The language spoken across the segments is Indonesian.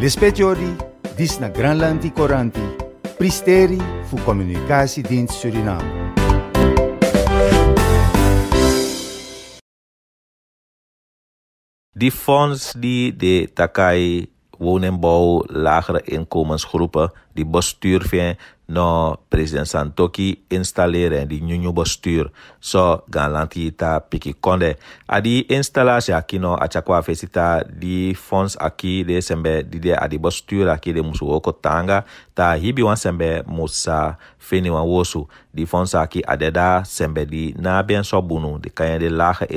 Lispetiori, dis na Granlandi Coranti, Pristeri fu Communicatiedienst Suriname. Die fonds die de Takai Wonenbouw lagere inkomensgroepen, die bestuur vindt, no president Santoki installeren di nyunyu bostur so gan lantita piki konde adi installasi aki no achakwa fesita di fons aki de sembe di de adi bostur aki de musu woko tanga ta hibi wan sembe musa feni wan wosu di fons aki adeda sembe di bien so bunu di kaya de lage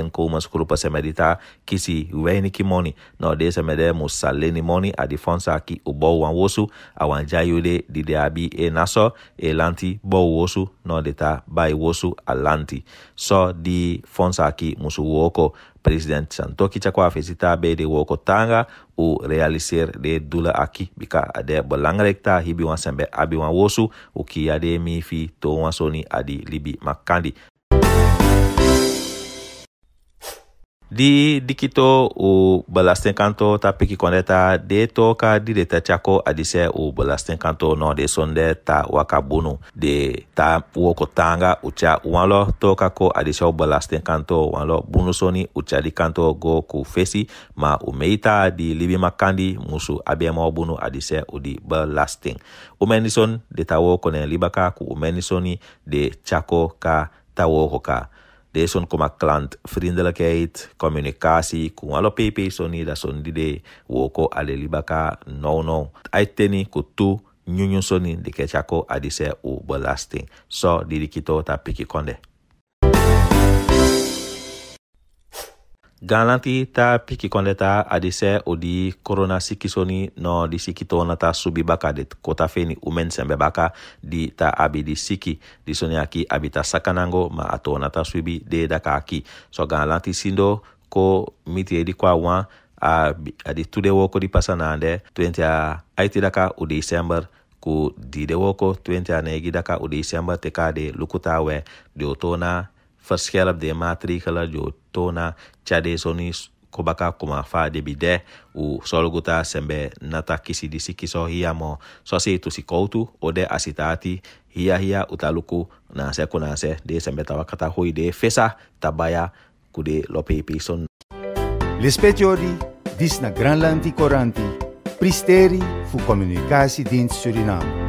skrupa sembe di ta kisi ki moni no de sembe de musa leni moni adi fons aki ubo wan wosu awan jayu de abi e naso so e bo wosu no deta bai wosu alanti so di fonsaki musu woko president santoki chakwa fesita be de woko tanga u realiser de dula aki bika ade belangrijk ta hibi wan sembe abi wan wosu uki ade mi fi to wan soni adi libi makandi Di dikito o balasten kanto ta peki kondeta de to ka di de te tiako adise o balasten kanto no de sonde ta waka bonu de ta woko tanga ucha wanlo to ka ko adise o balasten kanto wanlo bonu soni ucha di kanto go ku fesi ma o meita di libima kandi musu abema o bonu adise o di balasten. O menison de ta woko libaka ku o menisoni de tiako ka ta woko ka Deze on koma klantvriendelijkheid, communicatie, kun alo pepe soni da soni de woko ale libaka no no. Aiteni kutu nyunyu soni de kechako adise u belasting. So didi kito ta piki konde. Gan lanti ta piki konde ta adese o di korona siki soni no di siki tona ta subi baka de kota feni umen sembe baka di ta abi di siki di soni aki abi ta sakanango ma atona ta subi de daka aki. So gan lanti sindo ko miti edi kwa wan a, a di tude woko di pasa nande 20 a aiti daka o December ku di de woko 20 a negi daka o December teka de lukuta we de otona Verscherp de maatregelen jo tona tjade soni kobaka kuma fa debide u solguta sembe nata kisi disi kiso hia mo sosi tu si koutu ode asitati hia hia utaluku na se kuna se de sembe tawakata hui de fesa tabaya kude lope pison. L'espetiori dis na Granlanti Coranti pristeri fu komunikasi din Suriname.